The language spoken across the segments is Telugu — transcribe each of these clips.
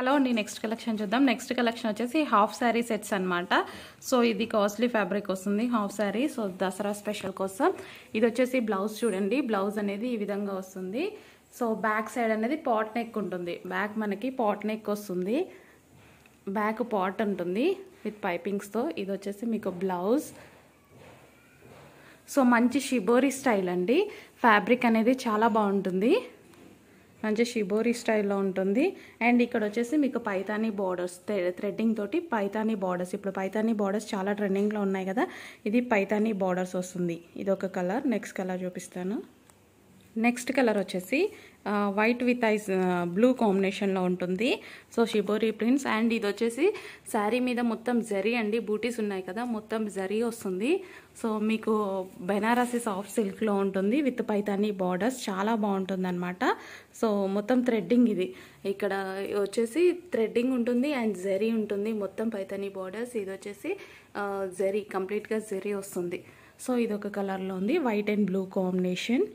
హలో అండి నెక్స్ట్ కలెక్షన్ చూద్దాం నెక్స్ట్ కలెక్షన్ వచ్చేసి హాఫ్ శారీ సెట్స్ అనమాట సో ఇది కాస్ట్లీ ఫ్యాబ్రిక్ వస్తుంది half sari so Dasara special కోసం ఇది వచ్చేసి బ్లౌజ్ చూడండి బ్లౌజ్ అనేది ఈ విధంగా వస్తుంది సో బ్యాక్ సైడ్ అనేది పాట్ నెక్ ఉంటుంది బ్యాక్ మనకి పాట్ నెక్ వస్తుంది బ్యాక్ పాట్ ఉంటుంది విత్ పైపింగ్స్తో ఇది వచ్చేసి మీకు బ్లౌజ్ సో మంచి షిబోరీ స్టైల్ అండి ఫ్యాబ్రిక్ అనేది చాలా బాగుంటుంది మంచి షిబోరీ స్టైల్లో ఉంటుంది అండ్ ఇక్కడ వచ్చేసి మీకు పైతానీ బార్డర్స్ థ్రెడ్డింగ్ తోటి పైతానీ బార్డర్స్ ఇప్పుడు పైతానీ బార్డర్స్ చాలా ట్రెండింగ్లో ఉన్నాయి కదా ఇది పైతానీ బార్డర్స్ వస్తుంది ఇది ఒక కలర్ నెక్స్ట్ కలర్ చూపిస్తాను నెక్స్ట్ కలర్ వచ్చేసి వైట్ విత్ ఐస్ బ్లూ కాంబినేషన్లో ఉంటుంది సో షిబోరి ప్రింట్స్ అండ్ ఇది వచ్చేసి శారీ మీద మొత్తం జరీ అండి బూటీస్ ఉన్నాయి కదా మొత్తం జరీ వస్తుంది సో మీకు బెనారసీ సాఫ్ట్ సిల్క్లో ఉంటుంది విత్ పైతాని బార్డర్స్ చాలా బాగుంటుంది అనమాట సో మొత్తం థ్రెడ్డింగ్ ఇది ఇక్కడ వచ్చేసి థ్రెడ్డింగ్ ఉంటుంది అండ్ జరీ ఉంటుంది మొత్తం పైతాని బార్డర్స్ ఇది వచ్చేసి జరీ కంప్లీట్గా జరీ వస్తుంది సో ఇది ఒక కలర్లో ఉంది white and blue combination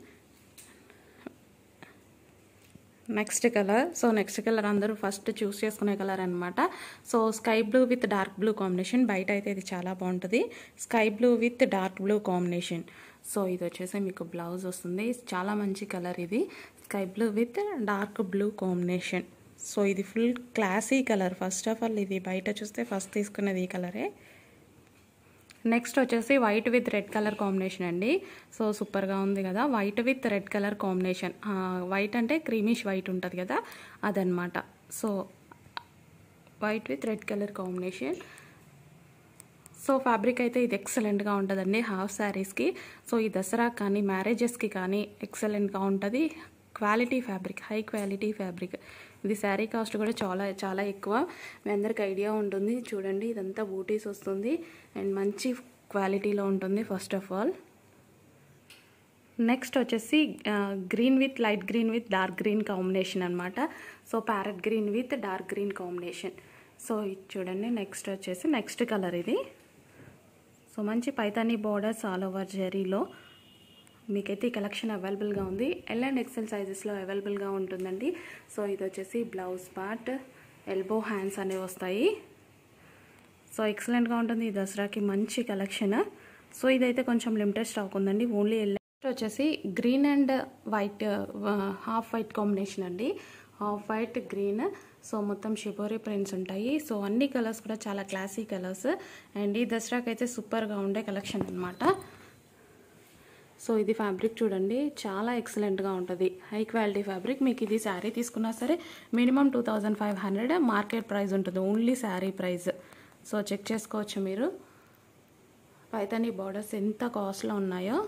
next colour so next colour అందరూ ఫస్ట్ చూస్ చేసుకునే కలర్ అనమాట so sky blue with dark blue combination బయట అయితే ఇది చాలా బాగుంటుంది sky blue with dark blue combination so ఇది వచ్చేసి మీకు బ్లౌజ్ వస్తుంది చాలా మంచి కలర్ ఇది sky blue with dark blue combination so ఇది full classy colour first of all ఇది బయట చూస్తే ఫస్ట్ తీసుకున్నది ఈ కలరే నెక్స్ట్ వచ్చేసి white with red colour combination అండి సో సూపర్గా ఉంది కదా white with red colour combination white అంటే క్రీమిష్ వైట్ ఉంటుంది కదా అదనమాట so white with red colour combination so fabric అయితే ఇది ఎక్సలెంట్గా ఉంటుందండి హాఫ్ శారీస్కి సో ఈ దసరా కానీ మ్యారేజెస్కి కానీ ఎక్సలెంట్గా ఉంటుంది quality fabric high quality fabric ఇది శారీ కాస్ట్ కూడా చాలా చాలా ఎక్కువ మీ అందరికి ఐడియా ఉంటుంది చూడండి ఇదంతా బూటీస్ వస్తుంది అండ్ మంచి క్వాలిటీలో ఉంటుంది ఫస్ట్ ఆఫ్ ఆల్ నెక్స్ట్ వచ్చేసి green with light green with dark green combination అనమాట so parrot green with dark green combination so ఇది చూడండి నెక్స్ట్ వచ్చేసి నెక్స్ట్ కలర్ ఇది సో మంచి పైతాని బార్డర్స్ ఆల్ ఓవర్ జెరీలో మీకైతే ఈ కలెక్షన్ అవైలబుల్గా ఉంది ఎల్ అండ్ ఎక్సెల్ సైజెస్లో అవైలబుల్గా ఉంటుందండి సో ఇది వచ్చేసి బ్లౌజ్ పార్ట్ ఎల్బో హ్యాండ్స్ అనేవి వస్తాయి సో ఎక్సలెంట్గా ఉంటుంది ఈ దసరాకి మంచి కలెక్షన్ సో ఇదైతే కొంచెం లిమిటెడ్ స్టాక్ ఉందండి ఓన్లీ ఎల్ వచ్చేసి green and white half white combination అండి హాఫ్ వైట్ గ్రీన్ సో మొత్తం షిబోరీ ప్రింట్స్ ఉంటాయి సో అన్ని కలర్స్ కూడా చాలా క్లాసీ కలర్స్ అండ్ ఈ దసరాకి అయితే సూపర్గా ఉండే కలెక్షన్ అనమాట సో ఇది ఫ్యాబ్రిక్ చూడండి చాలా ఎక్సలెంట్గా ఉంటుంది హై క్వాలిటీ ఫ్యాబ్రిక్ మీకు ఇది శారీ తీసుకున్నా సరే minimum two thousand five hundred market price ఉంటుంది only sari price so check చేసుకోవచ్చు మీరు పైతని బార్డర్స్ ఎంత కాస్ట్లో ఉన్నాయో